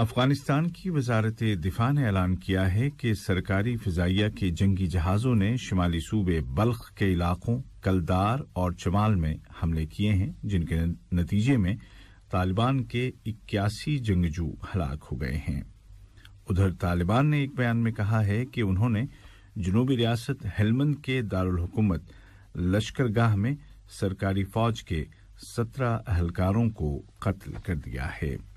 अफगानिस्तान की वजारत दिफा ने ऐलान किया है कि सरकारी फिजाइया के जंगी जहाज़ों ने शुमाली सूबे बल्ख के इलाकों कलदार और चमाल में हमले किए हैं जिनके नतीजे में तालिबान के इक्यासी जंगजू हलाक हो गए हैं उधर तालिबान ने एक बयान में कहा है कि उन्होंने जनूबी रियासत हेलमंद के दारकूमत लश्करगाह में सरकारी फौज के सत्रह अहलकारों को कत्ल कर दिया है